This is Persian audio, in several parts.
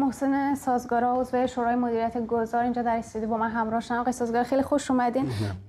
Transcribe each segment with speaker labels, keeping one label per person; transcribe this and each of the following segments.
Speaker 1: محسن سازگارا عضو شورای مدیریت گذار اینجا در استودیو با من همراه شدن آقای سازگار خیلی خوش اومدین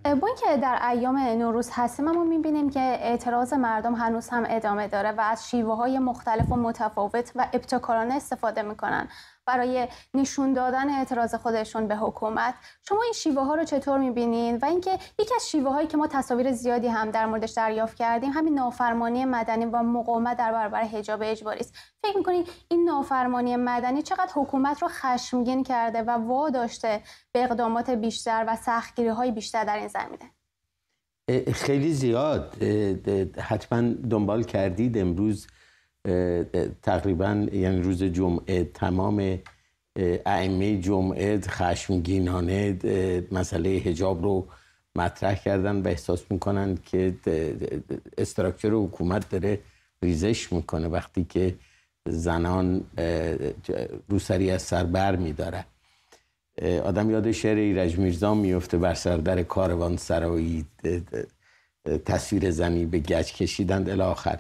Speaker 1: با اینکه در ایام نوروز هستیم اما میبینیم که اعتراض مردم هنوز هم ادامه داره و از شیوه های مختلف و متفاوت و ابتکارانه استفاده میکنن برای نشون دادن اعتراض خودشون به حکومت شما این شیوه ها رو چطور میبینین و اینکه یکی از شیوه هایی که ما تصاویر زیادی هم در موردش دریافت کردیم همین نافرمانی مدنی و مقاومت در برابر حجاب اجباری است فکر کنید این نافرمانی مدنی چقدر حکومت رو خشمگین کرده و وا داشته به اقدامات بیشتر و سختگیری های بیشتر در این زمینه
Speaker 2: خیلی زیاد حتما دنبال کردید امروز تقریبا یعنی روز جمعه تمام ائمه جمعه خشمگینانه مسئله حجاب رو مطرح کردن و احساس میکنند که استراکچر حکومت داره ریزش میکنه وقتی که زنان روسری از سر بر آدم یاد شعر ایرج میرزا میفته بر در کاروان سرایی تصویر زنی به گچ کشیدند الی آخر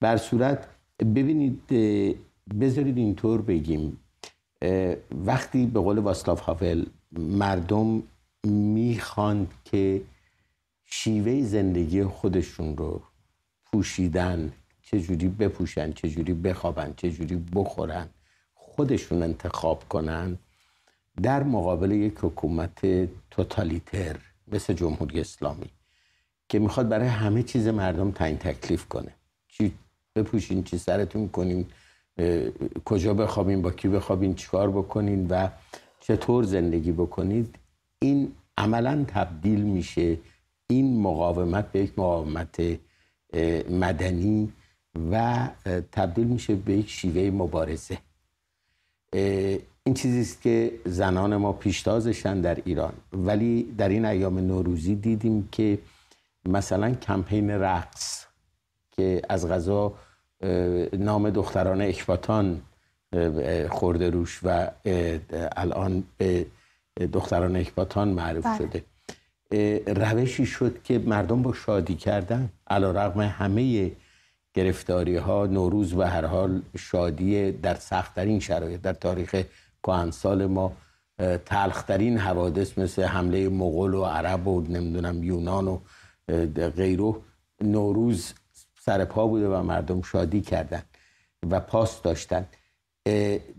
Speaker 2: بر صورت ببینید بذارید اینطور بگیم وقتی به قول واسلاف هافل مردم میخواند که شیوه زندگی خودشون رو پوشیدن چجوری بپوشن چجوری بخوابن چجوری بخورن خودشون انتخاب کنن در مقابل یک حکومت توتالیتر مثل جمهوری اسلامی که میخواد برای همه چیز مردم تعیین تکلیف کنه بپوشین چی سرتون کنین کجا بخوابین با کی بخوابین چیکار بکنین و چطور زندگی بکنید این عملا تبدیل میشه این مقاومت به یک مقاومت مدنی و تبدیل میشه به یک شیوه مبارزه این چیزی است که زنان ما پیشتازشن در ایران ولی در این ایام نوروزی دیدیم که مثلا کمپین رقص که از غذا نام دختران اکباتان خورده روش و الان به دختران اکباتان معروف بله. شده روشی شد که مردم با شادی کردن علا رقم همه گرفتاری ها نوروز و هر حال شادی در سختترین شرایط در تاریخ کهنسال ما تلخترین حوادث مثل حمله مغول و عرب و نمیدونم یونان و غیره نوروز سر پا بوده و مردم شادی کردن و پاس داشتن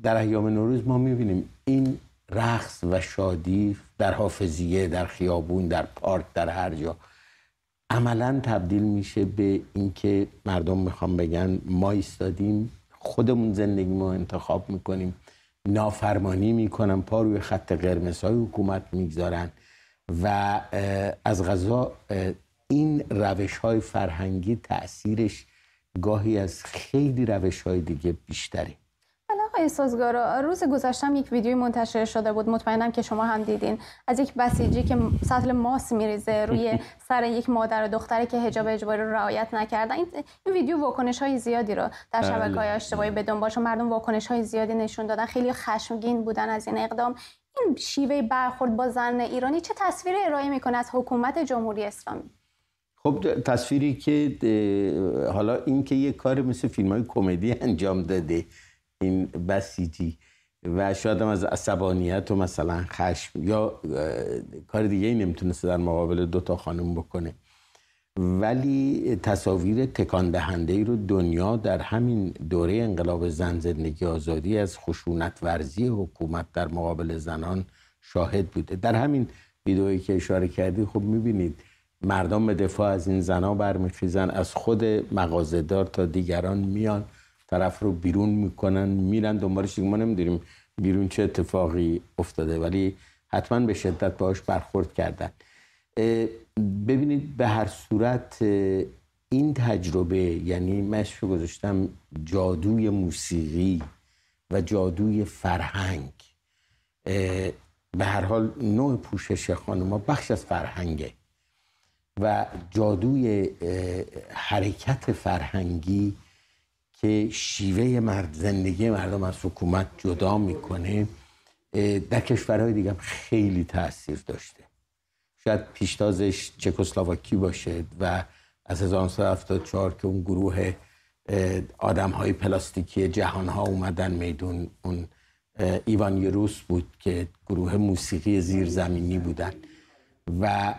Speaker 2: در ایام نوروز ما میبینیم این رقص و شادی در حافظیه در خیابون در پارک در هر جا عملا تبدیل میشه به اینکه مردم میخوام بگن ما ایستادیم خودمون زندگی ما انتخاب میکنیم نافرمانی میکنن پا روی خط قرمز های حکومت میگذارن و از غذا این روش های فرهنگی تأثیرش گاهی از خیلی روش های دیگه بیشتره
Speaker 1: بله آقای سازگارا روز گذشتم یک ویدیوی منتشر شده بود مطمئنم که شما هم دیدین از یک بسیجی که سطل ماس میریزه روی سر یک مادر و دختری که حجاب اجباری رو رعایت نکردن این ویدیو واکنش های زیادی رو در بله. شبکه های اجتماعی به دنبالش مردم واکنش های زیادی نشون دادن خیلی خشمگین بودن از این اقدام این شیوه برخورد با زن ایرانی چه تصویر ارائه میکنه از حکومت جمهوری اسلامی
Speaker 2: خب تصویری که حالا اینکه که یه کار مثل فیلم های کمدی انجام داده این بسیجی و شاید هم از عصبانیت و مثلا خشم یا کار دیگه ای نمیتونسته در مقابل دوتا خانم بکنه ولی تصاویر تکان دهنده ای رو دنیا در همین دوره انقلاب زن زندگی آزادی از خشونت ورزی حکومت در مقابل زنان شاهد بوده در همین ویدئویی که اشاره کردی خب میبینید مردم به دفاع از این زنا برمیخیزن از خود مغازهدار تا دیگران میان طرف رو بیرون میکنن میرن دنبالش ما نمیدونیم بیرون چه اتفاقی افتاده ولی حتما به شدت باهاش برخورد کردن ببینید به هر صورت این تجربه یعنی منشو گذاشتم جادوی موسیقی و جادوی فرهنگ به هر حال نوع پوشش خانم بخش از فرهنگه و جادوی حرکت فرهنگی که شیوه مرد زندگی مردم از حکومت جدا میکنه در کشورهای دیگه هم خیلی تاثیر داشته شاید پیشتازش چکسلواکی باشه و از 1974 که اون گروه آدم های پلاستیکی جهان ها اومدن میدون اون ایوان یروس بود که گروه موسیقی زیرزمینی بودن و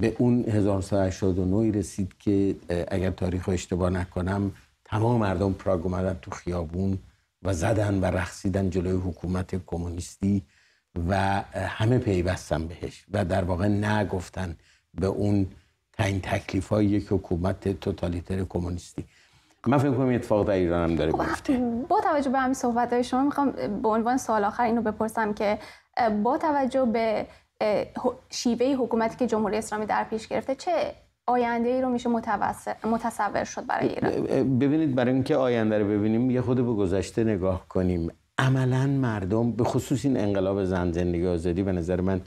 Speaker 2: به اون 1989 رسید که اگر تاریخ اشتباه نکنم تمام مردم پراگ اومدن تو خیابون و زدن و رقصیدن جلوی حکومت کمونیستی و همه پیوستن بهش و در واقع نگفتن به اون تعیین تکلیف های یک حکومت توتالیتر کمونیستی من فکر کنم اتفاق در ایران هم داره گفته
Speaker 1: خب، با توجه به همین صحبت های شما میخوام به عنوان سال آخر اینو بپرسم که با توجه به شیوه حکومتی که جمهوری اسلامی در پیش گرفته چه آینده ای رو میشه متصور شد برای
Speaker 2: ایران ببینید برای اینکه آینده رو ببینیم یه خود به گذشته نگاه کنیم عملا مردم به خصوص این انقلاب زن زندگی آزادی به نظر من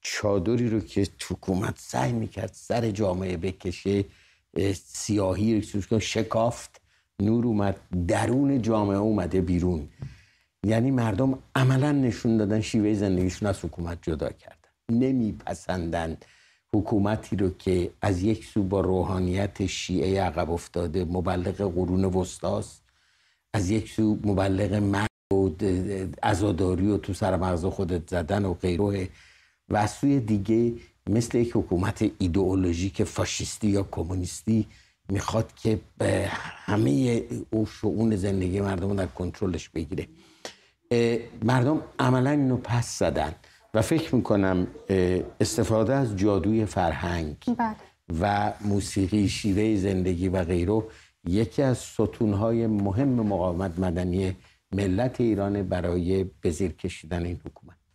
Speaker 2: چادری رو که حکومت سعی میکرد سر جامعه بکشه سیاهی رو شکافت نور اومد درون جامعه اومده بیرون یعنی مردم عملا نشون دادن شیوه زندگیشون از حکومت جدا کرد نمیپسندند حکومتی رو که از یک سو با روحانیت شیعه عقب افتاده مبلغ قرون وسطاست از یک سو مبلغ مرگ و ازاداری و تو سر مغز خودت زدن و غیره و از سوی دیگه مثل یک حکومت ایدئولوژیک فاشیستی یا کمونیستی میخواد که همه او شعون زندگی مردم در کنترلش بگیره مردم عملا اینو پس زدن و فکر میکنم استفاده از جادوی فرهنگ بله. و موسیقی شیوه زندگی و غیره یکی از ستونهای مهم مقاومت مدنی ملت ایران برای زیر کشیدن این حکومت